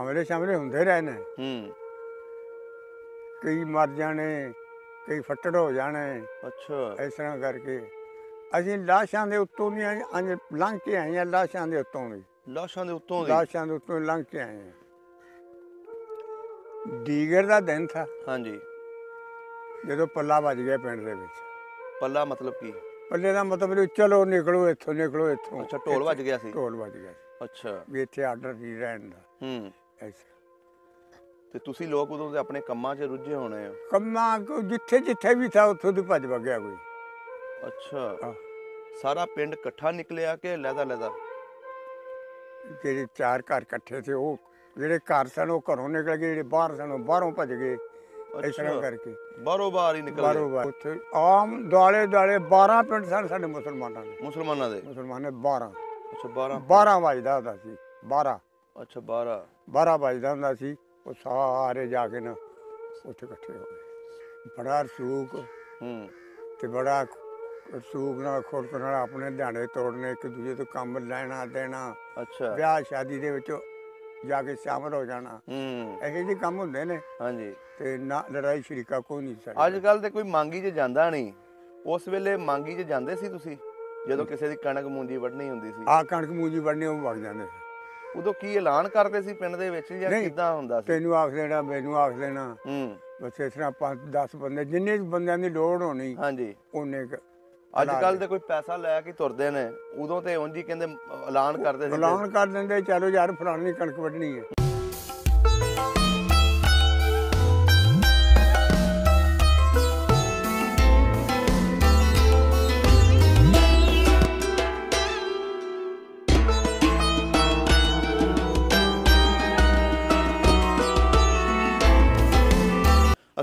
ਅਮਲੇ ਸ਼ਮਲੇ ਹੁੰਦੇ ਰਹੇ ਨੇ ਹੂੰ ਕਈ ਮਰ ਜਾਣੇ ਕਈ ਫੱਟੜ ਹੋ ਜਾਣੇ ਅੱਛਾ ਇਸ ਤਰ੍ਹਾਂ ਕਰਕੇ ਅਸੀਂ ਲਾਸ਼ਾਂ ਦੇ ਉੱਤੋਂ ਨਹੀਂ ਅੰਜ ਲੰਘ ਕੇ ਆਏ ਆ ਲਾਸ਼ਾਂ ਦੇ ਉੱਤੋਂ ਵੀ ਲਾਸ਼ਾਂ ਦੇ ਉੱਤੋਂ ਲਾਸ਼ਾਂ ਦੇ ਉੱਤੋਂ ਲੰਘ ਕੇ ਆਏ ਦੀਗਰ ਦਾ ਦਿਨ ਥਾ ਹਾਂਜੀ ਜਦੋਂ ਪੱਲਾ ਵੱਜ ਗਿਆ ਪਿੰਡ ਦੇ ਵਿੱਚ ਪੱਲਾ ਮਤਲਬ ਕੀ ਪੱਲੇ ਦਾ ਮਤਲਬ ਚਲੋ ਨਿਕਲੋ ਇੱਥੋਂ ਨਿਕਲੋ ਇੱਥੋਂ ਅੱਛਾ ਢੋਲ ਵੱਜ ਗਿਆ ਸੀ ਢੋਲ ਵੱਜ ਗਿਆ ਅੱਛਾ ਵੀ ਇੱਥੇ ਆਰਡਰ ਨਹੀਂ ਰਹਿਣ ਦਾ ਹੂੰ ਅੱਛਾ ਤੇ ਤੁਸੀਂ ਲੋਕ ਉਦੋਂ ਦੇ ਆਪਣੇ ਕੰਮਾਂ 'ਚ ਰੁੱਝੇ ਹੋਣੇ ਆ ਕੰਮਾਂ ਕੋ ਜਿੱਥੇ ਜਿੱਥੇ ਵੀ ਥਾ ਉੱਥੋਂ ਦੀ ਭੱਜ ਵਗਿਆ ਕੋਈ ਅੱਛਾ ਸਾਰਾ ਪਿੰਡ ਇਕੱਠਾ ਨਿਕਲਿਆ ਕਿ ਲੈਦਾ ਲੈਦਾ ਜਿਹੜੇ ਚਾਰ ਘਰ ਇਕੱਠੇ ਸੀ ਉਹ ਜਿਹੜੇ ਘਰ ਸਨ ਉਹ ਘਰੋਂ ਨਿਕਲ ਗਏ ਜਿਹੜੇ ਬਾਹਰ ਸਨ ਉਹ ਬਾਹਰੋਂ ਭੱਜ ਗਏ ਇਸ ਤਰ੍ਹਾਂ ਕਰਕੇ ਬਾਰੋ ਬਾਰ ਹੀ ਨਿਕਲ ਗਏ ਉੱਥੇ ਆਮ ਦਾਲੇ ਦਾਲੇ 12 ਪਿੰਡ ਸਨ ਸਾਡੇ ਮੁਸਲਮਾਨਾਂ ਦੇ ਮੁਸਲਮਾਨਾਂ ਦੇ ਮੁਸਲਮਾਨ ਨੇ 12 ਅੱਛਾ 12 12 ਵਜਦਾ ਹੁੰਦਾ ਸੀ 12 ਅੱਛਾ 12 12 ਵਜਦਾ ਹੁੰਦਾ ਸੀ ਉਹ ਸਾਰੇ ਜਾ ਕੇ ਨਾ ਉੱਥੇ ਇਕੱਠੇ ਹੋ ਗਏ ਬੜਾ ਰਸੂਕ ਹੂੰ ਤੇ ਬੜਾ ਰਸੂਕ ਨਾਲ ਕੇ ਨਾਲ ਆਪਣੇ ਢਾਣੇ ਤੋੜਨੇ ਇੱਕ ਦੂਜੇ ਤੋਂ ਕੰਮ ਲੈਣਾ ਦੇਣਾ ਅੱਛਾ ਵਿਆਹ ਸ਼ਾਦੀ ਦੇ ਵਿੱਚ ਜਾ ਕੇ ਸ਼ਾਮਲ ਹੋ ਜਾਣਾ ਹੂੰ ਇਹੋ ਜਿਹੇ ਕੰਮ ਹੁੰਦੇ ਨੇ ਹਾਂਜੀ ਤੇ ਨਾ ਲੜਾਈ ਸ਼ਰੀਕਾ ਕੋਈ ਨਹੀਂ ਸਾਡੇ ਅੱਜ ਕੱਲ ਤੇ ਕੋਈ ਮੰਗੀ ਚ ਜਾਂਦਾ ਨਹੀਂ ਉਸ ਵੇਲੇ ਮੰਗੀ ਚ ਜਾਂਦੇ ਸੀ ਤੁਸੀਂ ਜਦੋਂ ਕਿਸੇ ਦੀ ਕਣਕ ਮੂੰਜੀ ਵੱਢਣੀ ਹੁੰਦੀ ਸੀ ਆ ਕਣਕ ਮੂੰਜੀ ਵੱਢਣੀ ਉਹ ਵਗ ਜਾਂਦੇ ਸੀ ਉਦੋਂ ਕੀ ਐਲਾਨ ਕਰਦੇ ਸੀ ਪਿੰਡ ਦੇ ਵਿੱਚ ਜਾਂ ਕਿੱਦਾਂ ਹੁੰਦਾ ਸੀ ਤੈਨੂੰ ਆਖ ਦੇਣਾ ਮੈਨੂੰ ਆਖ ਦੇਣਾ ਹੂੰ ਬਸ ਇਸ ਤਰ੍ਹਾਂ 5 10 ਬੰਦੇ ਜਿੰਨੇ ਵੀ ਬੰਦਿਆਂ ਦੀ ਲੋੜ ਹੋਣੀ ਹਾਂਜੀ ਉਹਨੇ ਅੱਜ ਕੱਲ ਤੇ ਕੋਈ ਪੈਸਾ ਲੈ ਕੇ ਤੁਰਦੇ ਨੇ ਉਦੋਂ ਤੇ ਉਂਝ ਹੀ ਕਹਿੰਦੇ ਐਲਾਨ ਕਰਦੇ ਸੀ ਐਲਾਨ ਕਰ ਦਿੰਦੇ ਚਲੋ ਯਾਰ ਫਲਾਣੀ ਕਣਕ ਵੱਢਣੀ ਹੈ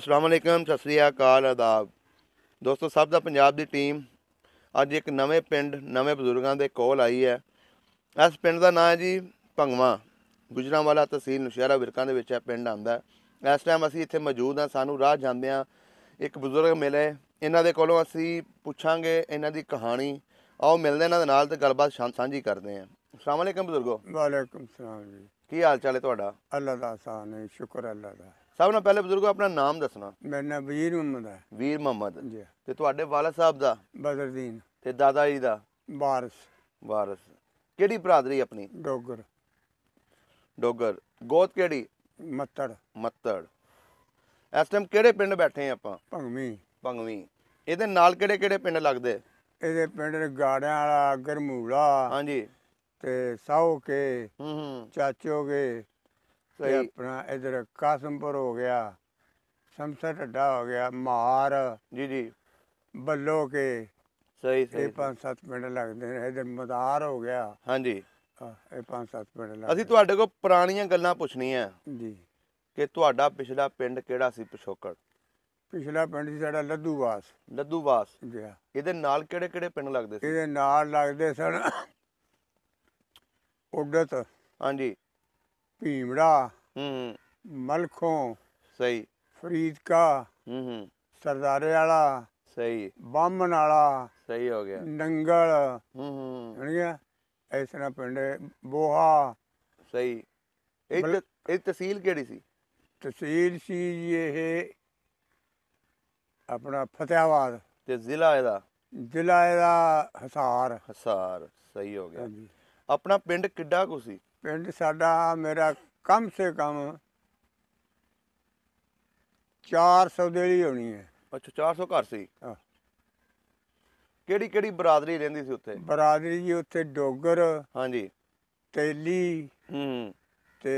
ਅਸਲਾਮ ਅਲੈਕਮ ਸਤਿ ਸ੍ਰੀ ਅਕਾਲ ਆਦਾਬ ਦੋਸਤੋ ਸਭ ਦਾ ਪੰਜਾਬ ਦੀ ਟੀਮ ਅੱਜ ਇੱਕ ਨਵੇਂ ਪਿੰਡ ਨਵੇਂ ਬਜ਼ੁਰਗਾਂ ਦੇ ਕੋਲ ਆਈ ਹੈ ਇਸ ਪਿੰਡ ਦਾ ਨਾਮ ਹੈ ਜੀ ਭੰਗਵਾ ਗੁਜਰਾਵਾਲਾ ਤਹਿਸੀਲ ਨੁਸ਼ਹਿਰਾ ਵਿਰਕਾਂ ਦੇ ਵਿੱਚ ਇਹ ਪਿੰਡ ਆਂਦਾ ਇਸ ਟਾਈਮ ਅਸੀਂ ਇੱਥੇ ਮੌਜੂਦ ਹਾਂ ਸਾਨੂੰ ਰਾਹ ਜਾਂਦੇ ਆ ਇੱਕ ਬਜ਼ੁਰਗ ਮਿਲੇ ਇਹਨਾਂ ਦੇ ਕੋਲੋਂ ਅਸੀਂ ਪੁੱਛਾਂਗੇ ਇਹਨਾਂ ਦੀ ਕਹਾਣੀ ਆਓ ਮਿਲਦੇ ਇਹਨਾਂ ਦੇ ਨਾਲ ਤੇ ਗੱਲਬਾਤ ਸਾਂਝੀ ਕਰਦੇ ਆ ਅਸਲਾਮ ਅਲੈਕਮ ਬਜ਼ੁਰਗੋ ਵਾਲੇਕਮ ਸਲਾਮ ਜੀ ਕੀ ਹਾਲ ਚਾਲ ਹੈ ਤੁਹਾਡਾ ਅੱਲਾ ਦਾ ਆਸਾਨ ਹੈ ਸ਼ੁਕਰ ਅੱਲਾ ਦਾ ਸਭ ਨਾਲ ਪਹਿਲੇ ਬਜ਼ੁਰਗੋ ਆਪਣਾ ਨਾਮ ਦੱਸਣਾ ਮੇਰਾ ਨਾਮ ਵੀਰ ਮੁਹੰਮਦ ਹੈ ਵੀਰ ਮੁਹੰਮਦ ਜੀ ਤੇ ਤੁਹਾਡੇ ਵਾਲਾ ਸਾਹਿਬ ਦਾ ਬਦਰਦੀਨ ਤੇ ਦਾਦਾ ਜੀ ਦਾ ਵਾਰਿਸ ਵਾਰਿਸ ਕਿਹੜੀ ਬਰਾਦਰੀ ਆਪਣੀ ਡੋਗਰ ਡੋਗਰ ਗੋਤ ਕਿਹੜੀ ਮੱਤੜ ਮੱਤੜ ਇਸ ਟਾਈਮ ਕਿਹੜੇ ਪਿੰਡ ਬੈਠੇ ਆ ਆਪਾਂ ਭੰਗਵੀ ਭੰਗਵੀ ਇਹਦੇ ਨਾਲ ਕਿਹੜੇ ਕਿਹੜੇ ਪਿੰਡ ਲੱਗਦੇ ਇਹਦੇ ਪਿੰਡ ਗਾੜਿਆਂ ਵਾਲਾ ਗਰਮੂਲਾ ਹਾਂਜੀ ਤੇ ਕੇ ਹੂੰ ਹੂੰ ਚਾਚੋਗੇ ਤੇ ਆਪਣਾ ਇਧਰ ਕਾਸਮਪੁਰ ਹੋ ਗਿਆ ਸੰਸਰ ਢੱਡਾ ਹੋ ਗਿਆ ਮਹਾਰ ਜੀ ਜੀ ਬੱਲੋ ਕੇ ਸਹੀ ਸਹੀ ਇਹ ਪੰਜ ਸੱਤ ਮਿੰਟ ਲੱਗਦੇ ਨੇ ਇਧਰ ਮਦਾਰ ਹੋ ਗਿਆ ਹਾਂਜੀ ਇਹ ਪੰਜ ਸੱਤ ਮਿੰਟ ਲੱਗਦੇ ਅਸੀਂ ਤੁਹਾਡੇ ਕੋਲ ਪੁਰਾਣੀਆਂ ਗੱਲਾਂ ਪੁੱਛਣੀਆਂ ਜੀ ਕਿ ਤੁਹਾਡਾ ਪਿਛਲਾ ਪਿੰਡ ਕਿਹੜਾ ਸੀ ਪਿਛੋਕੜ ਪਿਛਲਾ ਪਿੰਡ ਸੀ ਸਾਡਾ ਲੱਦੂਵਾਸ ਲੱਦੂਵਾਸ ਜੀ ਇਹਦੇ ਨਾਲ ਕਿਹੜੇ ਕਿਹੜੇ ਪਿੰਡ ਲੱਗਦੇ ਸੀ ਇਹਦੇ ਨਾਲ ਲੱਗਦੇ ਸਨ ਉੱਡਤ ਹਾਂਜੀ ਭੀਮੜਾ ਹੂੰ ਮਲਖੋਂ ਸਹੀ ਫਰੀਦਕਾ ਹੂੰ ਹੂੰ ਸਰਦਾਰੇ ਵਾਲਾ ਸਹੀ ਬਾਮਨ ਵਾਲਾ ਸਹੀ ਹੋ ਗਿਆ ਨੰਗਲ ਹੂੰ ਹੂੰ ਜਾਣੀ ਇਸ ਤਰ੍ਹਾਂ ਪਿੰਡ ਬੋਹਾ ਸਹੀ ਇਹ ਇਹ ਤਹਿਸੀਲ ਕਿਹੜੀ ਸੀ ਤਹਿਸੀਲ ਸੀ ਇਹ ਆਪਣਾ ਫਤਿਆਬਾਦ ਤੇ ਜ਼ਿਲ੍ਹਾ ਇਹਦਾ ਜ਼ਿਲ੍ਹਾ ਇਹਦਾ ਹਸਾਰ ਹਸਾਰ ਸਹੀ ਹੋ ਗਿਆ ਆਪਣਾ ਪਿੰਡ ਕਿੱਡਾ ਕੁ ਸੀ ਪਿੰਡ ਸਾਡਾ ਮੇਰਾ ਕਮ ਸੇ ਕਮ 400 ਦੇਲੀ ਹੋਣੀ ਹੈ ਅੱਛਾ 400 ਘਰ ਸੀ ਕਿਹੜੀ ਕਿਹੜੀ ਬਰਾਦਰੀ ਰਹਿੰਦੀ ਸੀ ਉੱਥੇ ਬਰਾਦਰੀ ਜੀ ਉੱਥੇ ਡੋਗਰ ਹਾਂਜੀ ਤੇਲੀ ਹੂੰ ਤੇ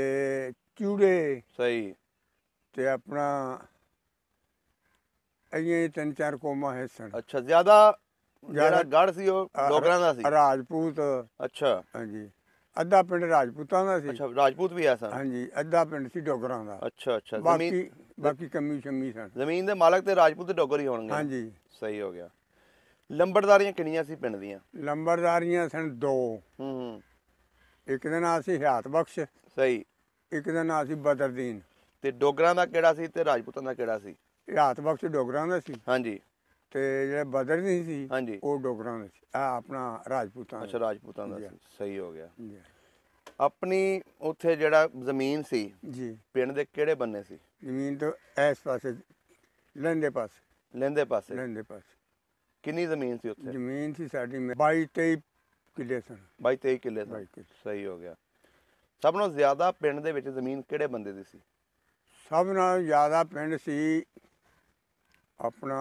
ਚੂੜੇ ਸਹੀ ਤੇ ਆਪਣਾ ਅਈਏ ਤਿੰਨ ਚਾਰ ਕੋਮਾ ਹੈ ਸਣ ਅੱਛਾ ਜ਼ਿਆਦਾ ਜਿਹੜਾ ਗੜ ਸੀ ਉਹ ਡੋਗਰਾਂ ਦਾ ਸੀ ਰਾਜਪੂਤ ਅੱਛਾ ਹਾਂਜੀ ਅੱਧਾ ਪਿੰਡ ਰਾਜਪੂਤਾਂ ਦਾ ਸੀ ਅੱਛਾ ਰਾਜਪੂਤ ਵੀ ਆ ਸਨ ਹਾਂਜੀ ਅੱਧਾ ਪਿੰਡ ਸੀ ਡੋਗਰਾਂ ਦਾ ਅੱਛਾ ਅੱਛਾ ਬਾਕੀ ਬਾਕੀ ਕਮੀ ਸ਼ਮੀ ਸਨ ਜ਼ਮੀਨ ਦੇ ਮਾਲਕ ਤੇ ਰਾਜਪੂਤ ਡੋਗਰ ਹੀ ਹੋਣਗੇ ਹਾਂਜੀ ਸਹੀ ਹੋ ਗਿਆ ਲੰਬੜਦਾਰੀਆਂ ਕਿੰਨੀਆਂ ਸੀ ਪਿੰਡ ਦੀਆਂ ਲੰਬੜਦਾਰੀਆਂ ਸਨ ਦੋ ਹੂੰ ਇੱਕ ਦਾ ਨਾਮ ਸੀ ਹਿਆਤ ਬਖਸ਼ ਸਹੀ ਇੱਕ ਦਾ ਨਾਮ ਸੀ ਬਦਰਦੀਨ ਤੇ ਡੋਗਰਾਂ ਦਾ ਕਿਹੜਾ ਸੀ ਤੇ ਰਾਜਪੂਤਾਂ ਦਾ ਕਿਹੜਾ ਸੀ ਹਿਆਤ ਬਖਸ਼ ਡੋਗਰਾਂ ਦਾ ਸੀ ਹਾਂਜੀ ਤੇ ਜਿਹੜੇ ਬਦਰ ਨਹੀਂ ਸੀ ਹਾਂਜੀ। ਉਹ ਡੋਗਰਾਂ ਦੇ ਸੀ ਆ ਆਪਣਾ ਰਾਜਪੂਤਾਂ ਅੱਛਾ ਰਾਜਪੂਤਾਂ ਦਾ ਸੀ, ਸਹੀ ਹੋ ਗਿਆ ਆਪਣੀ ਉੱਥੇ ਜਿਹੜਾ ਜ਼ਮੀਨ ਸੀ ਜੀ ਪਿੰਡ ਦੇ ਕਿਹੜੇ ਬੰਨੇ ਸੀ ਜ਼ਮੀਨ ਤਾਂ ਇਸ ਪਾਸੇ ਲੰਦੇ ਪਾਸੇ ਲੈਂਦੇ ਪਾਸੇ ਲੰਦੇ ਪਾਸੇ ਕਿੰਨੀ ਜ਼ਮੀਨ ਸੀ ਉੱਥੇ ਜ਼ਮੀਨ ਸੀ ਸਾਡੀ 22 23 ਕਿੱਲੇ ਸਨ 22 23 ਕਿੱਲੇ ਸਨ ਸਹੀ ਹੋ ਗਿਆ ਸਭ ਨਾਲੋਂ ਜ਼ਿਆਦਾ ਪਿੰਡ ਦੇ ਵਿੱਚ ਜ਼ਮੀਨ ਕਿਹੜੇ ਬੰਦੇ ਦੀ ਸੀ ਸਭ ਨਾਲੋਂ ਜ਼ਿਆਦਾ ਪਿੰਡ ਸੀ ਆਪਣਾ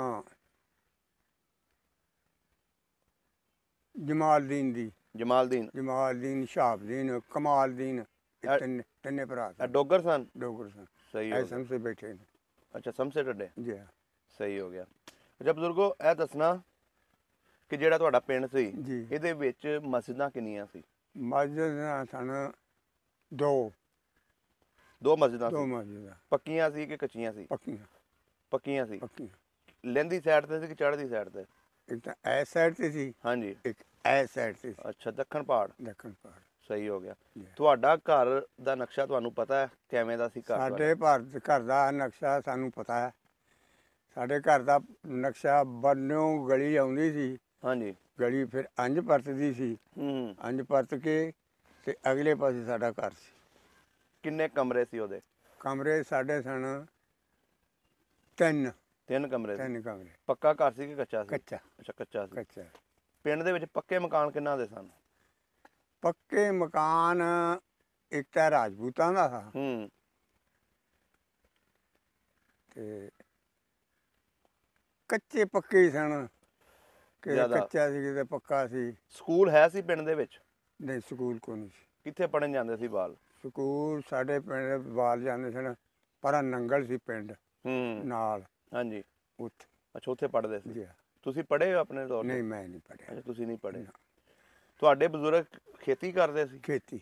ਜਮਾਲਦੀਨ ਦੀ ਜਮਾਲਦੀਨ ਜਮਾਲਦੀਨ ਸ਼ਾਹਬਦੀਨ ਕਮਾਲਦੀਨ ਤਿੰਨ ਤਿੰਨੇ ਭਰਾ ਸਨ ਡੋਗਰ ਸਨ ਡੋਗਰ ਸਨ ਸਹੀ ਹੈ ਗਿਆ। ਐਸਮ ਬੈਠੇ ਨੇ ਅੱਛਾ ਸਮਸੇ ਟੱਡੇ ਜੀ ਹਾਂ, ਸਹੀ ਹੋ ਗਿਆ ਅੱਛਾ ਬਜ਼ੁਰਗੋ ਇਹ ਦੱਸਣਾ ਕਿ ਜਿਹੜਾ ਤੁਹਾਡਾ ਪਿੰਡ ਸੀ ਇਹਦੇ ਵਿੱਚ ਮਸਜਿਦਾਂ ਕਿੰਨੀਆਂ ਸੀ ਮਸਜਿਦਾਂ ਸਨ ਦੋ ਦੋ ਮਸਜਿਦਾਂ ਦੋ ਮਸਜਿਦਾਂ ਪੱਕੀਆਂ ਸੀ ਕਿ ਕੱਚੀਆਂ ਸੀ ਪੱਕੀਆਂ ਪੱਕੀਆਂ ਸੀ ਪੱਕੀਆਂ ਲੈਂਦੀ ਸਾਈਡ ਤੇ ਸੀ ਕਿ ਚੜ੍ਹਦੀ ਸਾਈਡ ਤੇ ਇਹ ਤਾਂ ਐ ਸਾਈਡ ਤੇ ਸੀ ਹਾਂਜੀ ਇੱਕ ਐ ਸਾਈਡ ਤੇ ਸੀ ਅੱਛਾ ਦੱਖਣ ਪਹਾੜ ਦੱਖਣ ਪਹਾੜ ਸਹੀ ਹੋ ਗਿਆ ਤੁਹਾਡਾ ਘਰ ਦਾ ਨਕਸ਼ਾ ਤੁਹਾਨੂੰ ਪਤਾ ਹੈ ਕਿਵੇਂ ਦਾ ਸੀ ਘਰ ਸਾਡੇ ਸਾਡੇ ਭਾਰਤ ਘਰ ਦਾ ਨਕਸ਼ਾ ਸਾਨੂੰ ਪਤਾ ਹੈ ਸਾਡੇ ਘਰ ਦਾ ਨਕਸ਼ਾ ਬੰਨਿਓ ਗਲੀ ਆਉਂਦੀ ਸੀ ਹਾਂਜੀ ਗਲੀ ਫਿਰ ਅੰਜ ਪਰਤਦੀ ਸੀ ਹੂੰ ਅੰਜ ਪਰਤ ਕੇ ਤੇ ਅਗਲੇ ਪਾਸੇ ਸਾਡਾ ਘਰ ਸੀ ਕਿੰਨੇ ਕਮਰੇ ਸੀ ਉਹਦੇ ਕਮਰੇ ਸਾਡੇ ਸਨ ਤਿੰਨ ਤਿੰਨ ਕਮਰੇ ਤਿੰਨ ਕਮਰੇ ਪੱਕਾ ਘਰ ਸੀ ਕਿ ਕੱਚਾ ਸੀ ਕੱਚਾ ਅੱਛਾ ਕੱਚਾ ਸੀ ਕੱਚਾ ਪਿੰਡ ਦੇ ਵਿੱਚ ਪੱਕੇ ਮਕਾਨ ਕਿੰਨਾ ਦੇ ਸਨ ਪੱਕੇ ਮਕਾਨ ਇੱਕ ਤਾਂ ਰਾਜਪੂਤਾਂ ਦਾ ਸੀ ਹੂੰ ਤੇ ਕੱਚੇ ਪੱਕੇ ਹੀ ਸਨ ਕਿ ਕੱਚਾ ਸੀ ਕਿਤੇ ਪੱਕਾ ਸੀ ਸਕੂਲ ਹੈ ਸੀ ਪਿੰਡ ਦੇ ਵਿੱਚ ਨਹੀਂ ਸਕੂਲ ਕੋਈ ਨਹੀਂ ਸੀ ਕਿੱਥੇ ਪੜਨ ਜਾਂਦੇ ਸੀ ਬਾਲ ਸਕੂਲ ਸਾਡੇ ਪਿੰਡ ਬਾਲ ਜਾਂਦੇ ਸਨ ਪਰ ਨੰਗਲ ਸੀ ਪਿੰਡ ਹੂੰ ਨਾਲ ਹਾਂਜੀ ਉੱਥੇ ਅੱਛਾ ਉੱਥੇ ਪੜਦੇ ਸੀ ਜੀ ਤੁਸੀਂ ਪੜ੍ਹੇ ਆਪਣੇ ਦੌਰ ਨਹੀਂ ਮੈਂ ਨਹੀਂ ਪੜਿਆ ਅੱਛਾ ਤੁਸੀਂ ਨਹੀਂ ਪੜ੍ਹੇ ਤੁਹਾਡੇ ਬਜ਼ੁਰਗ ਖੇਤੀ ਕਰਦੇ ਸੀ ਖੇਤੀ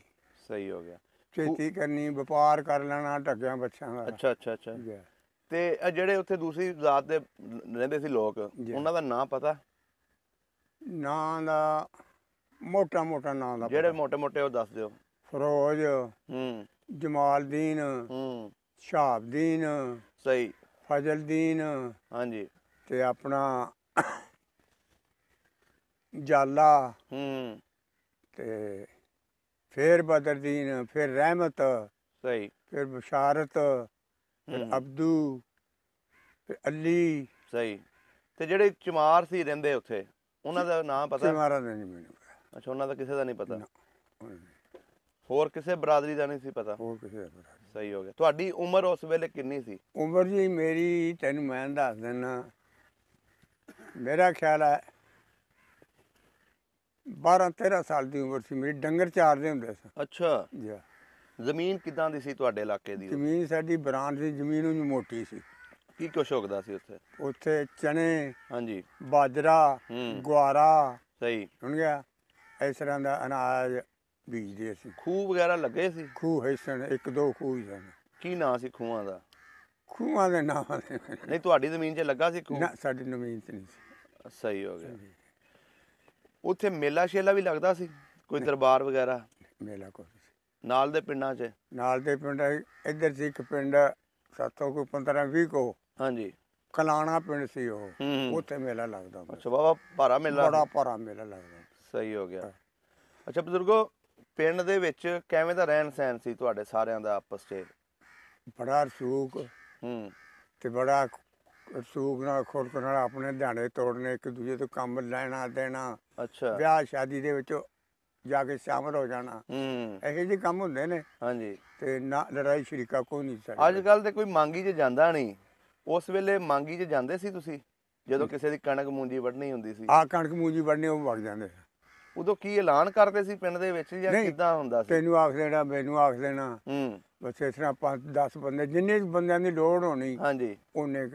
ਸਹੀ ਹੋ ਗਿਆ ਖੇਤੀ ਕਰਨੀ ਵਪਾਰ ਕਰ ਲੈਣਾ ਢੱਕਿਆਂ ਬੱਚਿਆਂ ਦਾ ਅੱਛਾ ਅੱਛਾ ਅੱਛਾ ਜੀ। ਤੇ ਜਿਹੜੇ ਉੱਥੇ ਦੂਸਰੀ ਜ਼ਾਤ ਦੇ ਰਹਿੰਦੇ ਸੀ ਲੋਕ ਉਹਨਾਂ ਦਾ ਨਾਂ ਪਤਾ ਨਾਂ ਦਾ ਮੋਟਾ ਮੋਟਾ ਨਾਂ ਦਾ ਜਿਹੜੇ ਮੋਟੇ ਮੋਟੇ ਉਹ ਦੱਸ ਦਿਓ ਫਰੋਜ਼ ਹੂੰ ਜਮਾਲਦੀਨ ਹੂੰ ਸ਼ਹਾਬਦੀਨ ਸਹੀ ਫਜ਼ਲਦੀਨ ਹਾਂਜੀ ਤੇ ਆਪਣਾ ਜਾਲਾ ਹੂੰ ਤੇ ਫਿਰ ਬਦਰਦੀਨ ਫਿਰ ਰਹਿਮਤ ਸਹੀ ਫਿਰ ਬਸ਼ਾਰਤ ਫਿਰ ਅਬਦੂ ਤੇ ਅਲੀ ਸਹੀ ਤੇ ਜਿਹੜੇ ਚਮਾਰ ਸੀ ਰਹਿੰਦੇ ਉੱਥੇ ਉਹਨਾਂ ਦਾ ਨਾਮ ਪਤਾ ਚਮਾਰਾ ਨਹੀਂ ਮੈਨੂੰ ਅੱਛਾ ਉਹਨਾਂ ਦਾ ਕਿਸੇ ਦਾ ਨਹੀਂ ਪਤਾ ਹੋਰ ਕਿਸੇ ਬਰਾਦਰੀ ਦਾ ਨਹੀਂ ਸੀ ਪਤਾ ਹੋਰ ਕਿਸੇ ਦਾ ਸਹੀ ਹੋ ਗਿਆ ਤੁਹਾਡੀ ਉਮਰ ਉਸ ਵੇਲੇ ਕਿੰਨੀ ਸੀ ਉਮਰ ਜੀ ਮੇਰੀ ਤੈਨੂੰ ਮੈਂ ਦੱਸ ਦਿੰਨਾ ਮੇਰਾ ਖਿਆਲ ਹੈ 12 13 ਸਾਲ ਦੀ ਉਮਰ ਸੀ ਮੇਰੀ ਡੰਗਰ ਚਾਰਦੇ ਹੁੰਦੇ ਸੀ ਅੱਛਾ ਜੀ ਜ਼ਮੀਨ ਕਿਦਾਂ ਦੀ ਸੀ ਤੁਹਾਡੇ ਇਲਾਕੇ ਦੀ ਜ਼ਮੀਨ ਸਾਡੀ ਬਰਾਂਡ ਦੀ ਜ਼ਮੀਨ ਉਹ ਮੋਟੀ ਸੀ ਕੀ ਕੁਛ ਉਗਦਾ ਸੀ ਉੱਥੇ ਉੱਥੇ ਚਨੇ ਹਾਂਜੀ ਬਾਜਰਾ ਗੁਆਰਾ ਸਹੀ ਹੁਣ ਗਿਆ ਇਸ ਤਰ੍ਹਾਂ ਦਾ ਅਨਾਜ ਬੀਜਦੇ ਅਸੀਂ ਖੂਹ ਵਗੈਰਾ ਲੱਗੇ ਸੀ ਖੂਹ ਹੈ ਸਣ ਇੱਕ ਦੋ ਖੂਹ ਹੀ ਸਣ ਕੀ ਨਾਂ ਸੀ ਖੂਹਾਂ ਦਾ ਖੂਹਾਂ ਦੇ ਨਾਂ ਨਹੀਂ ਤੁਹਾਡੀ ਜ਼ਮੀਨ 'ਚ ਲੱਗਾ ਸੀ ਖੂਹ ਨਾ ਸਾਡੀ ਜ਼ਮੀਨ ਤੇ ਨਹੀਂ ਸੀ ਸਹੀ ਹੋ ਗਿਆ ਉੱਥੇ ਮੇਲਾ ਸ਼ੇਲਾ ਵੀ ਲੱਗਦਾ ਸੀ ਕੋਈ ਦਰਬਾਰ ਵਗੈਰਾ ਮੇਲਾ ਕੋਈ ਸੀ। ਨਾਲ ਦੇ ਪਿੰਡਾਂ 'ਚ ਨਾਲ ਦੇ ਪਿੰਡ ਇੱਧਰ ਸੀ ਇੱਕ ਪਿੰਡ ਸਾਥੋਂ ਕੋਈ 15 20 ਕੋ ਹਾਂਜੀ ਕਲਾਣਾ ਪਿੰਡ ਸੀ ਉਹ ਉੱਥੇ ਮੇਲਾ ਲੱਗਦਾ ਅੱਛਾ ਬਾਬਾ ਭਾਰਾ ਮੇਲਾ ਬੜਾ ਭਾਰਾ ਮੇਲਾ ਲੱਗਦਾ ਸਹੀ ਹੋ ਗਿਆ ਅੱਛਾ ਬਜ਼ੁਰਗੋ ਪਿੰਡ ਦੇ ਵਿੱਚ ਕਿਵੇਂ ਦਾ ਰਹਿਣ ਸਹਿਣ ਸੀ ਤੁਹਾਡੇ ਸਾਰਿਆਂ ਦਾ ਆਪਸ 'ਚ ਬੜਾ ਰਸੂਕ ਹੂੰ ਤੇ ਬੜਾ ਰਸੂਕ ਨਾਲ ਖੁਰਕ ਨਾਲ ਆਪਣੇ ਧਿਆਣੇ ਤੋੜਨੇ ਇੱਕ ਦੂਜੇ ਤੋਂ ਕੰਮ ਲੈਣਾ ਦੇਣਾ ਅੱਛਾ ਵਿਆਹ ਸ਼ਾਦੀ ਦੇ ਵਿੱਚ ਜਾ ਕੇ ਸ਼ਾਮਲ ਹੋ ਜਾਣਾ ਹੂੰ ਇਹੋ ਜਿਹੇ ਕੰਮ ਹੁੰਦੇ ਨੇ ਹਾਂਜੀ ਤੇ ਨਾ ਲੜਾਈ ਸ਼ਰੀਕਾ ਕੋਈ ਨਹੀਂ ਸਰ ਅੱਜ ਕੱਲ ਤੇ ਕੋਈ ਮੰਗੀ 'ਚ ਜਾਂਦਾ ਨਹੀਂ ਉਸ ਵੇਲੇ ਮੰਗੀ 'ਚ ਜਾਂਦੇ ਸੀ ਤੁਸੀਂ ਜਦੋਂ ਕਿਸੇ ਦੀ ਕਣਕ ਮੂੰਜੀ ਵੱਢਣੀ ਹੁੰਦੀ ਸੀ ਆ ਕਣਕ ਮੂੰਜੀ ਵੱਢਣੀ ਉਹ ਵੜ ਜਾਂਦੇ ਉਦੋਂ ਕੀ ਐਲਾਨ ਕਰਦੇ ਸੀ ਪਿੰਡ ਦੇ ਵਿੱਚ ਜਾਂ ਕਿੱਦਾਂ ਹੁੰਦਾ ਸੀ ਤੈਨੂੰ ਆਖ ਦੇਣਾ ਮੈਨੂੰ ਆਖ ਦੇਣਾ ਹੂੰ ਬਸ ਇਸ ਤਰ੍ਹਾਂ 5 10 ਬੰਦੇ ਜਿੰਨੇ ਬੰਦਿਆਂ ਦੀ ਲੋੜ ਹੋਣੀ ਹਾਂਜੀ ਉਹਨੇ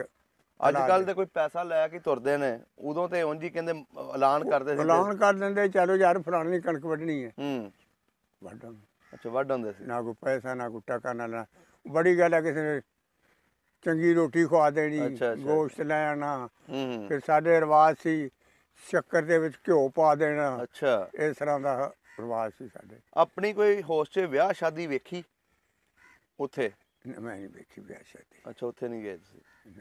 ਅੱਜ ਕੱਲ ਦੇ ਕੋਈ ਪੈਸਾ ਲੈ ਕੇ ਤੁਰਦੇ ਨੇ ਉਦੋਂ ਤੇ ਉਂਝ ਹੀ ਕਹਿੰਦੇ ਐਲਾਨ ਕਰਦੇ ਸੀ ਐਲਾਨ ਕਰ ਦਿੰਦੇ ਚਲੋ ਯਾਰ ਫਲਾਣੀ ਕਣਕ ਵੱਢਣੀ ਹੈ ਹੂੰ ਵੱਢਾਂ ਅੱਛਾ ਵੱਢਣ ਹੁੰਦੇ ਸੀ ਨਾ ਕੋਈ ਪੈਸਾ ਨਾ ਕੋਈ ਟਕਾ ਨਾ ਬੜੀ ਗੱਲ ਹੈ ਕਿਸੇ ਨੇ ਚੰਗੀ ਰੋਟੀ ਖਵਾ ਦੇਣੀ ਗੋਸ਼ਤ ਲੈ ਆਣਾ ਫਿਰ ਸਾਡੇ ਰਿਵਾਜ ਸੀ ਸ਼ੱਕਰ ਦੇ ਵਿੱਚ ਘਿਓ ਪਾ ਦੇਣਾ ਅੱਛਾ ਇਸ ਤਰ੍ਹਾਂ ਦਾ ਰਿਵਾਜ ਸੀ ਸਾਡੇ ਆਪਣੀ ਕੋਈ ਹੋਸ 'ਚ ਵਿਆਹ ਸ਼ਾਦੀ ਵੇਖੀ ਉੱਥੇ ਮੈਂ ਨਹੀਂ ਵੇਖੀ ਵਿਆਹ ਸ਼ਾਦੀ ਅੱਛਾ ਉੱਥੇ ਨਹੀਂ ਗਏ ਤੁਸੀਂ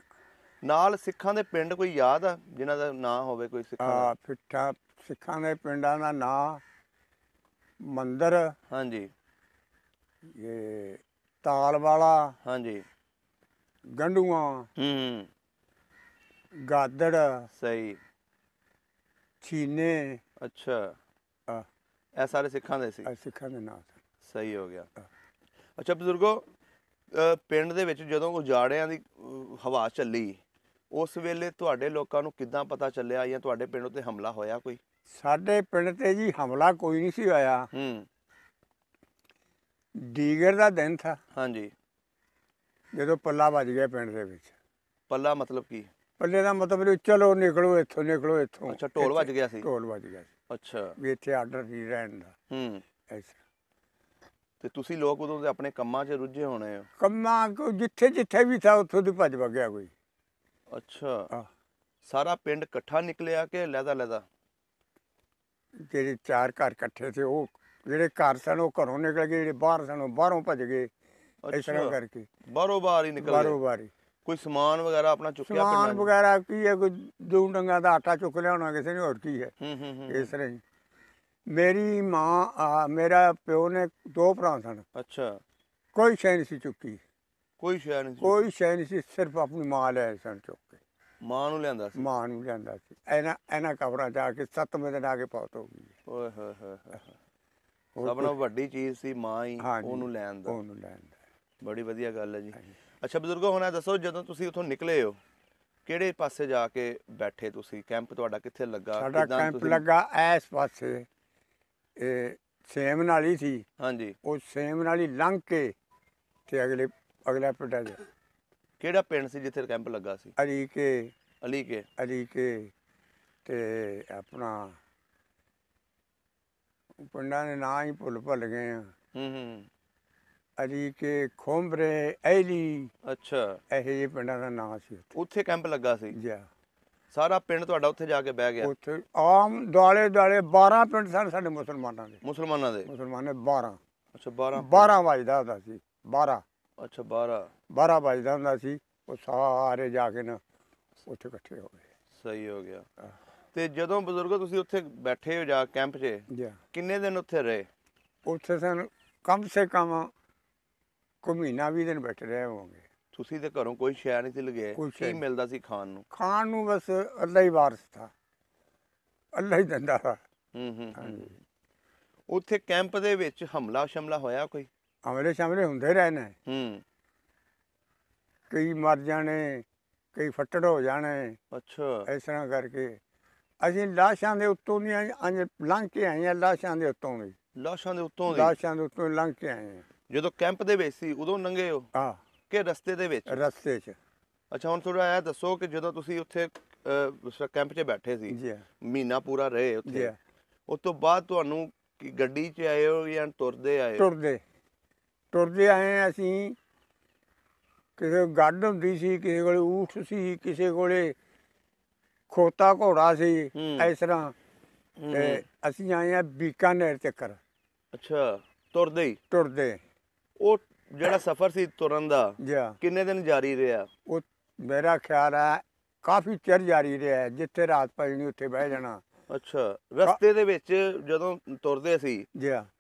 ਨਾਲ ਸਿੱਖਾਂ ਦੇ ਪਿੰਡ ਕੋਈ ਯਾਦ ਆ ਜਿਨ੍ਹਾਂ ਦਾ ਨਾਂ ਹੋਵੇ ਕੋਈ ਸਿੱਖਾਂ ਆ ਫਿੱਟਾ ਸਿੱਖਾਂ ਦੇ ਪਿੰਡਾਂ ਦਾ ਨਾਂ ਮੰਦਰ ਹਾਂਜੀ ਇਹ ਤਾਲ ਵਾਲਾ ਹਾਂਜੀ ਗੰਡੂਆਂ ਹੂੰ ਗਾਦੜ ਸਹੀ ਚੀਨੇ ਅੱਛਾ ਆ ਇਹ ਸਾਰੇ ਸਿੱਖਾਂ ਦੇ ਸੀ ਸਿੱਖਾਂ ਦੇ ਨਾਂ ਸਹੀ ਹੋ ਗਿਆ ਅੱਛਾ ਬਜ਼ੁਰਗੋ ਪਿੰਡ ਦੇ ਵਿੱਚ ਜਦੋਂ ਉਜਾੜਿਆਂ ਦੀ ਹਵਾ ਚੱਲੀ ਉਸ ਵੇਲੇ ਤੁਹਾਡੇ ਲੋਕਾਂ ਨੂੰ ਕਿੱਦਾਂ ਪਤਾ ਚੱਲਿਆ ਜਾਂ ਤੁਹਾਡੇ ਪਿੰਡ ਉੱਤੇ ਹਮਲਾ ਹੋਇਆ ਕੋਈ ਸਾਡੇ ਪਿੰਡ ਤੇ ਜੀ ਹਮਲਾ ਕੋਈ ਨਹੀਂ ਸੀ ਆਇਆ ਹੂੰ ਡੀਗਰ ਦਾ ਦਿਨ ਥਾ ਹਾਂਜੀ ਜਦੋਂ ਪੱਲਾ ਵੱਜ ਗਿਆ ਪਿੰਡ ਦੇ ਵਿੱਚ ਪੱਲਾ ਮਤਲਬ ਕੀ ਪੱਲੇ ਦਾ ਮਤਲਬ ਇਹ ਚਲੋ ਨਿਕਲੋ ਇੱਥੋਂ ਨਿਕਲੋ ਇੱਥੋਂ ਅੱਛਾ ਢੋਲ ਵੱਜ ਗਿਆ ਸੀ ਢੋਲ ਵੱਜ ਗਿਆ ਸੀ ਅੱਛਾ ਵੀ ਇੱਥੇ ਆਰਡਰ ਨਹੀਂ ਰਹਿਣ ਦਾ ਹੂੰ ਤੇ ਤੁਸੀਂ ਲੋਕ ਉਦੋਂ ਦੇ ਆਪਣੇ ਕੰਮਾਂ 'ਚ ਰੁੱਝੇ ਹੋਣੇ ਹੋ ਕੰਮਾਂ ਕੋ ਜਿੱਥੇ ਜਿੱਥੇ ਵੀ ਥਾ ਉੱਥੋਂ ਦੀ ਭੱਜ ਵਗਿਆ ਕੋਈ ਅੱਛਾ ਸਾਰਾ ਪਿੰਡ ਇਕੱਠਾ ਨਿਕਲਿਆ ਕਿ ਲੈਦਾ ਲੈਦਾ ਜਿਹੜੇ ਚਾਰ ਘਰ ਇਕੱਠੇ ਸੀ ਉਹ ਜਿਹੜੇ ਘਰ ਸਨ ਉਹ ਘਰੋਂ ਨਿਕਲ ਗਏ ਜਿਹੜੇ ਬਾਹਰ ਸਨ ਉਹ ਬਾਹਰੋਂ ਭੱਜ ਗਏ ਇਸ ਤਰ੍ਹਾਂ ਕਰਕੇ ਬਾਰੋ ਬਾਰ ਹੀ ਨਿਕਲ ਗਏ ਬਾਰੋ ਬਾਰ ਹੀ ਕੋਈ ਸਮਾਨ ਵਗੈਰਾ ਆਪਣਾ ਚੁੱਕਿਆ ਸਮਾਨ ਵਗੈਰਾ ਕੀ ਹੈ ਕੋਈ ਦੋ ਡੰਗਾ ਦਾ ਆਟਾ ਚੁੱਕ ਲਿਆ ਹੋਣਾ ਕਿਸੇ ਨੇ ਹੋਰ ਕੀ ਹੈ ਹੂੰ ਹੂੰ ਇਸ ਤਰ੍ਹਾਂ ਹੀ ਮੇਰੀ ਮਾਂ ਆ, ਮੇਰਾ ਪਿਓ ਨੇ ਦੋ ਭਰਾ ਸਨ ਅੱਛਾ ਕੋਈ ਸ਼ੈ ਨਹੀਂ ਸੀ ਚੁੱਕੀ ਕੋਈ ਸ਼ੈ ਨਹੀਂ ਸੀ। ਕੋਈ ਸ਼ੈ ਨਹੀਂ ਸੀ ਸਿਰਫ ਆਪਣੀ ਮਾਂ ਲੈ ਆਏ ਸਨ ਚੁੱਕ ਕੇ ਮਾਂ ਨੂੰ ਲਿਆਂਦਾ ਸੀ ਮਾਂ ਨੂੰ ਲਿਆਂਦਾ ਸੀ ਐਨਾ ਐਨਾ ਕਬਰਾਂ ਜਾ ਕੇ ਸੱਤਵੇਂ ਦਿਨ ਆ ਕੇ ਪੌਤ ਹੋ ਗਈ ਓਏ ਹੋਏ ਹੋਏ ਹੋਏ। ਸਭ ਨਾਲੋਂ ਵੱਡੀ ਚੀਜ਼ ਸੀ ਮਾਂ ਹੀ ਉਹਨੂੰ ਲੈਣ ਦਾ ਉਹਨੂੰ ਲੈਣ ਦਾ ਬੜੀ ਵਧੀਆ ਗੱਲ ਹੈ ਜੀ ਅੱਛਾ ਬਜ਼ੁਰਗੋ ਹੁਣ ਇਹ ਦੱਸੋ ਜਦੋਂ ਤੁਸੀਂ ਉੱਥੋਂ ਨਿਕਲੇ ਹੋ ਕਿਹੜੇ ਪਾਸੇ ਜਾ ਕੇ ਬੈਠੇ ਤੁਸੀਂ ਕੈਂਪ ਤੁਹਾਡਾ ਕਿੱਥੇ ਲੱਗਾ ਸਾਡਾ ਕੈਂਪ ਲੱਗਾ ਐਸ ਪਾਸੇ ਇਹ ਸੇਮ ਨਾਲੀ ਸੀ ਹਾਂਜੀ ਉਹ ਸੇਮ ਨਾਲੀ ਲੰਘ ਕੇ ਤੇ ਅਗਲੇ ਅਗਲਾ ਪਿੰਡ ਆ ਕਿਹੜਾ ਪਿੰਡ ਸੀ ਜਿੱਥੇ ਕੈਂਪ ਲੱਗਾ ਸੀ ਅਲੀ ਕੇ ਅਲੀ ਕੇ ਅਲੀ ਕੇ ਤੇ ਆਪਣਾ ਪਿੰਡਾਂ ਦੇ ਨਾਂ ਹੀ ਭੁੱਲ ਭੱਲ ਗਏ ਆ ਹੂੰ ਹੂੰ ਅਜੀ ਕੇ ਖੋਮਰੇ ਐਲੀ ਅੱਛਾ ਇਹ ਜੇ ਪਿੰਡਾਂ ਦਾ ਨਾਮ ਸੀ ਉੱਥੇ ਕੈਂਪ ਲੱਗਾ ਸੀ ਜੀ ਸਾਰਾ ਪਿੰਡ ਤੁਹਾਡਾ ਉੱਥੇ ਜਾ ਕੇ ਬਹਿ ਗਿਆ ਉੱਥੇ ਆਮ ਦਾਲੇ ਦਾਲੇ 12 ਪਿੰਡ ਸਨ ਸਾਡੇ ਮੁਸਲਮਾਨਾਂ ਦੇ ਮੁਸਲਮਾਨਾਂ ਦੇ ਮੁਸਲਮਾਨ 12 ਅੱਛਾ 12 12 ਵਜਦਾ ਹੁੰਦਾ ਸੀ 12 ਅੱਛਾ 12 12 ਵਜਦਾ ਹੁੰਦਾ ਸੀ ਉਹ ਸਾਰੇ ਜਾ ਕੇ ਨਾ ਉੱਥੇ ਇਕੱਠੇ ਹੋ ਗਏ ਸਹੀ ਹੋ ਗਿਆ ਤੇ ਜਦੋਂ ਬਜ਼ੁਰਗ ਤੁਸੀਂ ਉੱਥੇ ਬੈਠੇ ਹੋ ਜਾ ਕੈਂਪ 'ਚ ਜੀ ਕਿੰਨੇ ਦਿਨ ਉੱਥੇ ਰਹੇ ਉੱਥੇ ਸਨ ਕਮ ਸੇ ਕਮ ਕੋਈ ਮਹੀਨਾ ਵੀ ਦਿਨ ਬੈਠੇ ਰਹੇ ਹੋਗੇ ਤੁਸੀਂ ਤੇ ਘਰੋਂ ਕੋਈ ਸ਼ੈ ਨਹੀਂ ਸੀ ਲਗੇ ਕੀ ਮਿਲਦਾ ਸੀ ਖਾਣ ਨੂੰ ਖਾਣ ਨੂੰ ਬਸ ਅੱਲਾ ਹੀ ਵਾਰਸ ਥਾ ਅੱਲਾ ਹੀ ਦਿੰਦਾ ਹਾਂ ਹੂੰ ਉੱਥੇ ਕੈਂਪ ਦੇ ਵਿੱਚ ਹਮਲਾ ਸ਼ਮਲਾ ਹੋਇਆ ਕੋਈ ਹਮਲੇ ਸ਼ਮਲੇ ਹੁੰਦੇ ਰਹੇ ਨੇ ਹੂੰ ਕਈ ਮਰ ਜਾਣੇ ਕਈ ਫੱਟੜ ਹੋ ਜਾਣੇ ਅੱਛਾ ਇਸ ਤਰ੍ਹਾਂ ਕਰਕੇ ਅਸੀਂ ਲਾਸ਼ਾਂ ਦੇ ਉੱਤੋਂ ਨਹੀਂ ਅੰਜ ਲੰਘ ਕੇ ਆਏ ਲਾਸ਼ਾਂ ਦੇ ਉੱਤੋਂ ਵੀ ਲਾਸ਼ਾਂ ਦੇ ਉੱਤੋਂ ਲਾਸ਼ਾਂ ਦੇ ਉੱਤੋਂ ਲੰਘ ਕੇ ਆਏ ਜਦੋਂ ਕੈਂਪ ਦੇ ਵਿੱਚ ਸੀ ਉਦੋਂ ਨੰਗੇ ਹੋ ਆ ਕਿ ਰਸਤੇ ਦੇ ਵਿੱਚ ਰਸਤੇ 'ਚ ਅੱਛਾ ਹੁਣ ਥੋੜਾ ਆਇਆ ਦੱਸੋ ਕਿ ਜਦੋਂ ਤੁਸੀਂ ਉੱਥੇ ਕੈਂਪ 'ਚ ਬੈਠੇ ਸੀ ਜੀ ਮਹੀਨਾ ਪੂਰਾ ਰਹੇ ਉੱਥੇ ਉਸ ਤੋਂ ਬਾਅਦ ਤੁਹਾਨੂੰ ਕਿ ਗੱਡੀ 'ਚ ਆਏ ਹੋ ਜਾਂ ਤੁਰਦੇ ਆਏ ਤੁਰਦੇ ਤੁਰਦੇ ਆਏ ਅਸੀਂ ਕਿਸੇ ਗੱਡ ਹੁੰਦੀ ਸੀ ਕਿਸੇ ਕੋਲੇ ਊਠ ਸੀ ਕਿਸੇ ਕੋਲੇ ਖੋਤਾ ਘੋੜਾ ਸੀ ਇਸ ਤਰ੍ਹਾਂ ਅਸੀਂ ਆਏ ਆ ਬੀਕਾਨੇਰ ਚੱਕਰ ਅੱਛਾ ਤੁਰਦੇ ਹੀ ਤੁਰਦੇ ਉਹ ਜਿਹੜਾ ਸਫ਼ਰ ਸੀ ਤੁਰਨ ਦਾ ਕਿੰਨੇ ਦਿਨ ਜਾਰੀ ਰਿਹਾ ਉਹ ਮੇਰਾ ਖਿਆਲ ਹੈ ਕਾਫੀ ਚਿਰ ਜਾਰੀ ਰਿਹਾ ਜਿੱਥੇ ਰਾਤ ਪੈਣੀ ਉੱਥੇ ਬਹਿ ਜਾਣਾ ਅੱਛਾ ਰਸਤੇ ਦੇ ਵਿੱਚ ਜਦੋਂ ਤੁਰਦੇ ਸੀ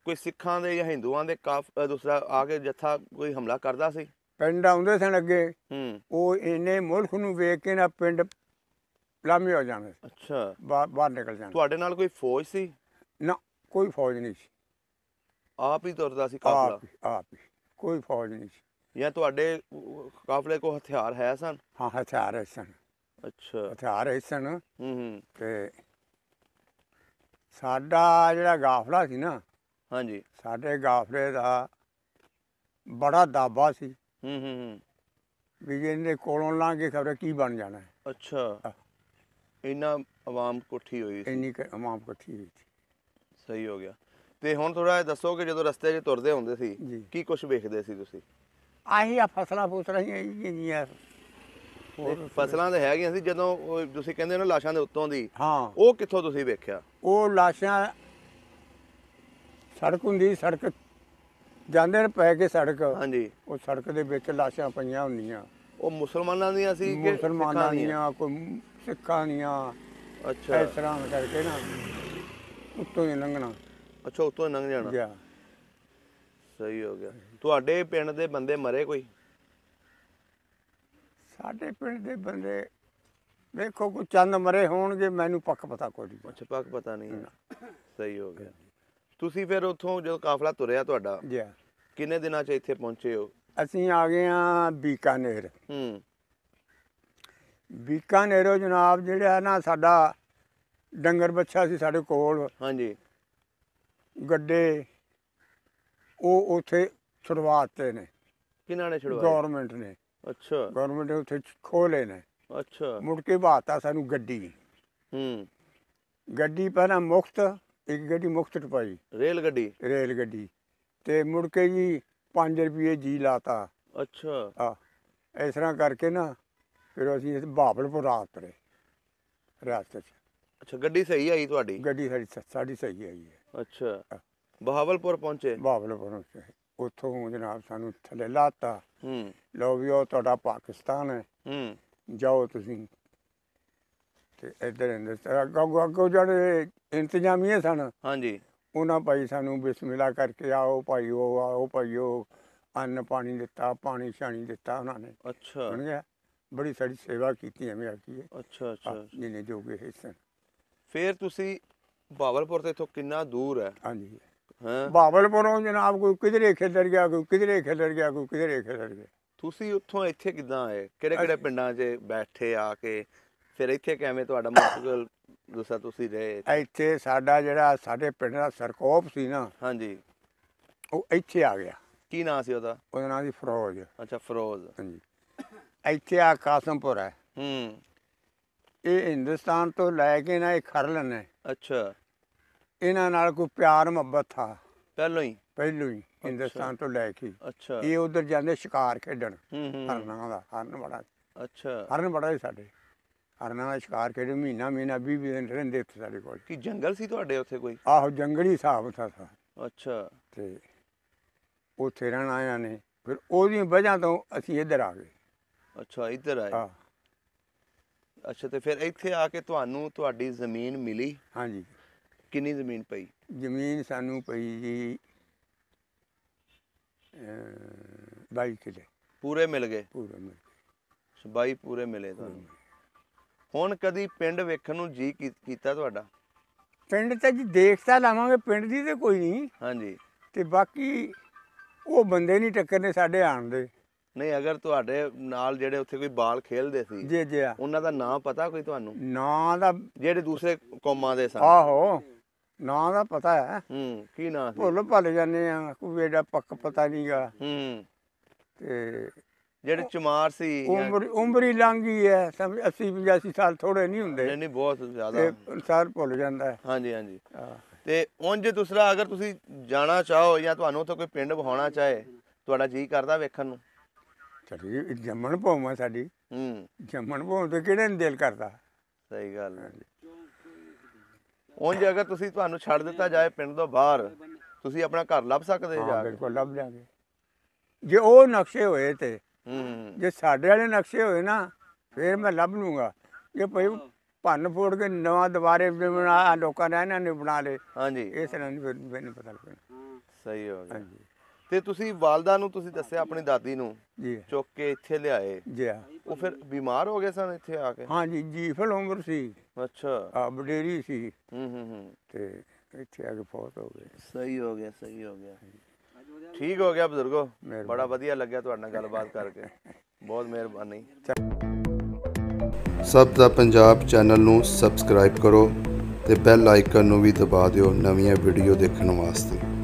ਕੋਈ ਸਿੱਖਾਂ ਦੇ ਜਾਂ ਹਿੰਦੂਆਂ ਦੇ ਕਾਫ ਦੂਸਰਾ ਆ ਕੇ ਜੱਥਾ ਕੋਈ ਹਮਲਾ ਕਰਦਾ ਸੀ ਪਿੰਡ ਆਉਂਦੇ ਸਨ ਅੱਗੇ ਉਹ ਇਹਨੇ ਮੁਲਕ ਨੂੰ ਵੇਖ ਕੇ ਨਾ ਪਿੰਡ ਲਾਮੇ ਹੋ ਜਾਂਦੇ ਅੱਛਾ ਬਾਹਰ ਨਿਕਲ ਜਾਂਦੇ ਤੁਹਾਡੇ ਨਾਲ ਕੋਈ ਫੌਜ ਸੀ ਨਾ ਕੋਈ ਫੌਜ ਨਹੀਂ ਸੀ ਆਪ ਹੀ ਤੁਰਦਾ ਸੀ ਕਾਫਲਾ ਆਪ ਹੀ- ਆਪ ਹੀ। ਕੋਈ ਫੌਜ ਨਹੀਂ ਸੀ ਜਾਂ ਤੁਹਾਡੇ ਕਾਫਲੇ ਕੋ ਹਥਿਆਰ ਹੈ ਸਨ ਹਾਂ ਹਥਿਆਰ ਹੈ ਸਨ ਅੱਛਾ ਹਥਿਆਰ ਹੈ ਸਨ ਹੂੰ ਹੂੰ ਤੇ ਸਾਡਾ ਜਿਹੜਾ ਗਾਫਲਾ ਸੀ ਨਾ ਹਾਂਜੀ ਸਾਡੇ ਗਾਫਲੇ ਦਾ ਬੜਾ ਦਾਬਾ ਸੀ ਹੂੰ ਹੂੰ ਹੂੰ ਵੀ ਜੇ ਕੋਲੋਂ ਲਾਂਗੇ ਖਬਰ ਕੀ ਬਣ ਜਾਣਾ ਹੈ। ਅੱਛਾ ਇੰਨਾ ਆਵਾਮ ਕੋਠੀ ਹੋਈ ਸੀ ਇੰਨੀ ਆਵਾਮ ਇਮਾਮ ਇਕੱਠੀ ਹੋਈ ਸੀ ਸਹੀ ਹੋ ਗਿਆ ਤੇ ਹੁਣ ਥੋੜਾ ਦੱਸੋ ਕਿ ਜਦੋਂ ਰਸਤੇ 'ਚ ਤੁਰਦੇ ਹੁੰਦੇ ਸੀ ਕੀ ਕੁਝ ਵੇਖਦੇ ਸੀ ਤੁਸੀਂ ਆਹੀ ਆ ਫਸਲਾਂ ਫੂਸਲਾਂ ਹੀ ਆ ਫਸਲਾਂ ਤਾਂ ਹੈਗੀਆਂ ਸੀ ਜਦੋਂ ਤੁਸੀਂ ਕਹਿੰਦੇ ਹੋ ਨਾ ਲਾਸ਼ਾਂ ਦੇ ਉੱਤੋਂ ਦੀ ਹਾਂ ਉਹ ਕਿੱਥੋਂ ਤੁਸੀਂ ਵੇਖਿਆ ਉਹ ਲਾਸ਼ਾਂ ਸੜਕ ਹੁੰਦੀ ਸੜਕ ਜਾਂਦੇ ਨੇ ਪੈ ਕੇ ਸੜਕ ਹਾਂਜੀ ਉਹ ਸੜਕ ਦੇ ਵਿੱਚ ਲਾਸ਼ਾਂ ਪਈਆਂ ਹੁੰਦੀਆਂ ਉਹ ਮੁਸਲਮਾਨਾਂ ਦੀਆਂ ਸੀ ਕਿ ਮੁਸਲਮਾਨਾਂ ਦੀਆਂ ਕੋਈ ਸਿੱਖਾਂ ਦੀਆਂ ਅੱਛਾ ਇਸ ਤਰ੍ਹਾਂ ਕਰਕੇ ਨਾ ਉੱਤੋਂ ਹੀ ਲੰਘਣਾ ਅੱਛਾ ਉਤੋਂ ਲੰਘ ਜਾਣਾ ਜੀ ਸਹੀ ਹੋ ਗਿਆ ਤੁਹਾਡੇ ਪਿੰਡ ਦੇ ਬੰਦੇ ਮਰੇ ਕੋਈ ਸਾਡੇ ਪਿੰਡ ਦੇ ਬੰਦੇ ਵੇਖੋ ਕੋਈ ਚੰਦ ਮਰੇ ਹੋਣਗੇ ਮੈਨੂੰ ਪੱਕ ਪਤਾ ਕੋਈ ਨਹੀਂ ਅੱਛਾ ਪੱਕ ਪਤਾ ਨਹੀਂ ਸਹੀ ਹੋ ਗਿਆ ਤੁਸੀਂ ਫਿਰ ਉਥੋਂ ਜਦੋਂ ਕਾਫਲਾ ਤੁਰਿਆ ਤੁਹਾਡਾ ਜੀ ਕਿੰਨੇ ਦਿਨਾਂ 'ਚ ਇੱਥੇ ਪਹੁੰਚੇ ਹੋ ਅਸੀਂ ਆ ਗਏ ਆ ਬੀਕਾਨੇਰ ਹੂੰ ਬੀਕਾਨੇਰੋ ਜਨਾਬ ਜਿਹੜਾ ਨਾ ਸਾਡਾ ਡੰਗਰ ਬੱਛਾ ਸੀ ਸਾਡੇ ਕੋਲ ਹਾਂਜੀ ਗੱਡੇ ਉਹ ਉਥੇ ਛੁੜਵਾਤੇ ਨੇ ਕਿਨਾਂ ਨੇ ਛੁੜਵਾਇਆ ਗਵਰਨਮੈਂਟ ਨੇ ਅੱਛਾ ਗਵਰਨਮੈਂਟ ਨੇ ਉਥੇ ਖੋਲੇ ਨੇ ਅੱਛਾ ਮੁੜ ਕੇ ਬਾਤਾ ਸਾਨੂੰ ਗੱਡੀ ਹੂੰ ਗੱਡੀ ਪਹਿਲਾਂ ਮੁਫਤ ਇੱਕ ਗੱਡੀ ਮੁਫਤ ਟਪਾਈ ਰੇਲ ਗੱਡੀ ਰੇਲ ਗੱਡੀ ਤੇ ਮੁੜ ਕੇ ਜੀ 5 ਰੁਪਏ ਜੀ ਲਾਤਾ ਅੱਛਾ ਆ ਇਸ ਤਰ੍ਹਾਂ ਕਰਕੇ ਨਾ ਫਿਰ ਅਸੀਂ ਇਸ ਬਾਬਲਪੁਰ ਰਾਤ ਰਹੇ ਰਾਸਤੇ 'ਚ ਅੱਛਾ ਗੱਡੀ ਸਹੀ ਆਈ ਤੁਹਾਡੀ ਗੱਡੀ ਸਾਡੀ ਸਾਡੀ ਸਹੀ ਆਈ ਹੈ ਅੱਛਾ ਬਹਾਵਲਪੁਰ ਪਹੁੰਚੇ ਬਹਾਵਲਪੁਰ ਪਹੁੰਚੇ ਉੱਥੋਂ ਜਨਾਬ ਸਾਨੂੰ ਥੱਲੇ ਲਾਤਾ ਹੂੰ ਲਓ ਵੀ ਉਹ ਤੁਹਾਡਾ ਪਾਕਿਸਤਾਨ ਹੈ ਹੂੰ ਜਾਓ ਤੁਸੀਂ ਤੇ ਇੱਧਰ ਅੰਦਰ ਅੱਗੋ ਅੱਗੋ ਜਿਹੜੇ ਇੰਤਜ਼ਾਮੀਏ ਸਨ ਹਾਂਜੀ ਉਹਨਾਂ ਭਾਈ ਸਾਨੂੰ ਬਿਸਮਿਲਾ ਕਰਕੇ ਆਓ ਭਾਈ ਉਹ ਆਓ ਭਾਈ ਉਹ ਅੰਨ ਪਾਣੀ ਦਿੱਤਾ ਪਾਣੀ ਛਾਣੀ ਦਿੱਤਾ ਉਹਨਾਂ ਨੇ ਅੱਛਾ ਸੁਣ ਗਿਆ ਬੜੀ ਸਾਡੀ ਸੇਵਾ ਕੀਤੀ ਐਵੇਂ ਆਖੀਏ ਅੱਛਾ ਅੱਛਾ ਜਿਹਨੇ ਜੋਗੇ ਹਿੱਸਨ ਫੇਰ ਤੁਸੀਂ ਬਾਵਲਪੁਰ ਤੇ ਇਥੋਂ ਕਿੰਨਾ ਦੂਰ ਹੈ ਹਾਂਜੀ ਹਾਂ ਬਾਵਲਪੁਰੋਂ ਜਨਾਬ ਕੋਈ ਕਿਧਰੇ ਖੇਡਰ ਗਿਆ ਕੋਈ ਕਿਧਰੇ ਖੇਡਰ ਗਿਆ ਕੋਈ ਕਿਧਰੇ ਖੇਡਰ ਗਿਆ ਤੁਸੀਂ ਉੱਥੋਂ ਇੱਥੇ ਕਿਦਾਂ ਆਏ ਕਿਹੜੇ ਕਿਹੜੇ ਪਿੰਡਾਂ 'ਚ ਬੈਠੇ ਆ ਕੇ ਫਿਰ ਇੱਥੇ ਕਿਵੇਂ ਤੁਹਾਡਾ ਮੁਸ਼ਕਲ ਦੂਸਰਾ ਤੁਸੀਂ ਰਹੇ ਇੱਥੇ ਸਾਡਾ ਜਿਹੜਾ ਸਾਡੇ ਪਿੰਡ ਦਾ ਸਰਕੋਪ ਸੀ ਨਾ ਹਾਂਜੀ ਉਹ ਇੱਥੇ ਆ ਗਿਆ ਕੀ ਨਾਂ ਸੀ ਉਹਦਾ ਉਹਦਾ ਨਾਂ ਸੀ ਫਰੋਜ਼ ਅੱਛਾ ਫਰੋਜ਼ ਹਾਂਜੀ ਇੱਥੇ ਆ ਕਾਸਮਪੁਰ ਹੈ ਹੂੰ ਇਹ ਹਿੰਦੁਸਤਾਨ ਤੋਂ ਲੈ ਕੇ ਨਾ ਇਹ ਖਰ ਲੈਣੇ ਅੱਛਾ ਇਹਨਾਂ ਨਾਲ ਕੋਈ ਪਿਆਰ ਮੁਹੱਬਤ ਥਾ ਪਹਿਲੋਂ ਹੀ ਪਹਿਲੋਂ ਹੀ ਹਿੰਦੁਸਤਾਨ ਤੋਂ ਲੈ ਕੇ ਅੱਛਾ ਇਹ ਉਧਰ ਜਾਂਦੇ ਸ਼ਿਕਾਰ ਖੇਡਣ ਹਰਨਾਂ ਦਾ ਹਰਨ ਬੜਾ ਅੱਛਾ ਹਰਨ ਬੜਾ ਹੀ ਸਾਡੇ ਹਰਨਾਂ ਦਾ ਸ਼ਿਕਾਰ ਖੇਡੇ ਮਹੀਨਾ ਮਹੀਨਾ 20 ਦਿਨ ਰਹਿੰਦੇ ਉੱਥੇ ਸਾਡੇ ਕੋਲ ਕੀ ਜੰਗਲ ਸੀ ਤੁਹਾਡੇ ਉੱਥੇ ਕੋਈ ਆਹੋ ਜੰਗਲੀ ਹਿਸਾਬ ਥਾ ਸਾ ਅੱਛਾ ਤੇ ਉੱਥੇ ਰਹਿਣ ਆਇਆ ਨੇ ਫਿਰ ਉਹਦੀ ਵਜ੍ਹਾ ਤੋਂ ਅਸੀਂ ਇੱਧਰ ਆ ਗਏ ਅੱਛਾ ਇੱਧਰ ਆਏ ਹਾਂ ਅੱਛਾ ਤੇ ਫਿਰ ਇੱਥੇ ਆ ਕੇ ਤੁਹਾਨੂੰ ਤੁਹਾਡੀ ਜ਼ਮੀਨ ਮਿਲੀ ਹਾਂਜੀ ਕਿੰਨੀ ਜ਼ਮੀਨ ਪਈ ਜ਼ਮੀਨ ਸਾਨੂੰ ਪਈ ਜੀ ਅਹ, ਬਾਈ ਕਿਲੇ ਪੂਰੇ ਮਿਲ ਗਏ ਪੂਰੇ ਮਿਲ ਕੇ। 22 ਪੂਰੇ ਮਿਲੇ ਤੁਹਾਨੂੰ ਹੁਣ ਕਦੀ ਪਿੰਡ ਵੇਖਣ ਨੂੰ ਜੀ ਕੀਤਾ ਤੁਹਾਡਾ ਪਿੰਡ ਤਾਂ ਜੀ ਦੇਖਦਾ ਲਾਵਾਂਗੇ ਪਿੰਡ ਦੀ ਤੇ ਕੋਈ ਨਹੀਂ ਹਾਂਜੀ ਤੇ ਬਾਕੀ ਉਹ ਬੰਦੇ ਨਹੀਂ ਟੱਕਰਨੇ ਸਾਡੇ ਆਣ ਦੇ ਨਹੀਂ ਅਗਰ ਤੁਹਾਡੇ ਨਾਲ ਜਿਹੜੇ ਉੱਥੇ ਕੋਈ ਬਾਲ ਖੇਲਦੇ ਸੀ ਜੀ ਜੀ ਉਹਨਾਂ ਦਾ ਨਾਮ ਪਤਾ ਕੋਈ ਤੁਹਾਨੂੰ ਨਾਂ ਦਾ ਜਿਹੜੇ ਦੂਸਰੇ ਕੌਮਾਂ ਦੇ ਸਨ ਆਹੋ ਨਾਂ ਦਾ ਪਤਾ ਹੈ ਹੂੰ ਕੀ ਨਾਂ ਸੀ ਭੁੱਲ ਭੱਲ ਜਾਂਦੇ ਆ ਕੋਈ ਏਡਾ ਪੱਕ ਪਤਾ ਨਹੀਂਗਾ ਹੂੰ ਤੇ ਜਿਹੜੇ ਚਮਾਰ ਸੀ ਉਮਰ ਉਮਰੀ ਲੰਗੀ ਹੈ ਸਮਝ 80 85 ਸਾਲ ਥੋੜੇ ਨਹੀਂ ਹੁੰਦੇ ਨਹੀਂ ਨਹੀਂ ਬਹੁਤ ਜ਼ਿਆਦਾ ਇਨਸਾਨ ਭੁੱਲ ਜਾਂਦਾ ਹੈ ਹਾਂਜੀ ਹਾਂਜੀ ਤੇ ਉਂਝ ਦੂਸਰਾ ਅਗਰ ਤੁਸੀਂ ਜਾਣਾ ਚਾਹੋ ਜਾਂ ਤੁਹਾਨੂੰ ਉੱਥੇ ਕੋਈ ਪਿੰਡ ਵਿਖਾਉਣਾ ਚਾਹੇ ਤੁਹਾਡਾ ਜੀ ਕਰਦਾ ਵੇਖਣ ਨੂੰ ਚਲੋ ਜੰਮਣ ਭੋਵਾਂ ਸਾਡੀ ਹੂੰ ਜੰਮਣ ਭੋਵਾਂ ਤੇ ਕਿਹੜੇ ਨੇ ਦਿਲ ਕਰਦਾ ਸਹੀ ਗੱਲ ਹੈ ਜੇ ਅਗਰ ਤੁਸੀਂ ਤੁਹਾਨੂੰ ਛੱਡ ਦਿੱਤਾ ਜਾਏ ਪਿੰਡ ਤੋਂ ਬਾਹਰ ਤੁਸੀਂ ਆਪਣਾ ਘਰ ਲੱਭ ਸਕਦੇ ਜਾ ਕੇ ਬਿਲਕੁਲ ਲੱਭ ਲਿਆਗੇ ਜੇ ਉਹ ਨਕਸ਼ੇ ਹੋਏ ਤੇ ਹੂੰ ਜੇ ਸਾਡੇ ਵਾਲੇ ਨਕਸ਼ੇ ਹੋਏ ਨਾ ਫੇਰ ਮੈਂ ਲੱਭ ਲੂੰਗਾ ਕਿ ਭਈ ਭੰਨ ਫੋੜ ਕੇ ਨਵਾਂ ਦੁਬਾਰੇ ਬਣਾ ਲੋਕਾਂ ਨੇ ਇਹਨਾਂ ਨੇ ਬਣਾ ਲਏ ਹਾਂਜੀ ਇਸ ਤਰ੍ਹਾਂ ਨਹੀਂ ਫਿਰ ਨਹੀਂ ਪਤਾ ਲੱਗਣਾ ਸਹੀ ਹੋ ਗਿਆ ਹਾਂਜੀ ਤੇ ਤੁਸੀਂ ਵਾਲਦਾ ਨੂੰ ਤੁਸੀਂ ਦੱਸਿਆ ਆਪਣੀ ਦਾਦੀ ਨੂੰ ਜੀ ਚੁੱਕ ਕੇ ਇੱਥੇ ਲਿਆਏ ਜੀ ਉਹ ਫਿਰ ਬਿਮਾਰ ਹੋ ਗਏ ਸਨ ਇੱਥੇ ਆ ਕੇ ਹਾਂ ਜੀ ਜੀ ਫਿਰ ਉਮਰ ਸੀ ਅੱਛਾ ਆ ਬਡੇਰੀ ਸੀ ਹੂੰ ਹੂੰ ਹੂੰ ਤੇ ਇੱਥੇ ਆ ਕੇ ਫੌਤ ਹੋ ਗਏ ਸਹੀ ਹੋ ਗਿਆ ਸਹੀ ਹੋ ਗਿਆ ਠੀਕ ਹੋ ਗਿਆ ਬਜ਼ੁਰਗੋ ਬੜਾ ਵਧੀਆ ਲੱਗਿਆ ਤੁਹਾਡਾ ਨਾਲ ਗੱਲਬਾਤ ਕਰਕੇ ਬਹੁਤ ਮਿਹਰਬਾਨੀ ਸਭ ਦਾ ਪੰਜਾਬ ਚੈਨਲ ਨੂੰ ਸਬਸਕ੍ਰਾਈਬ ਕਰੋ ਤੇ ਬੈਲ ਆਈਕਨ ਨੂੰ ਵੀ ਦਬਾ ਦਿਓ ਨਵੀਆਂ ਵੀਡੀਓ ਦੇਖਣ ਵਾਸਤੇ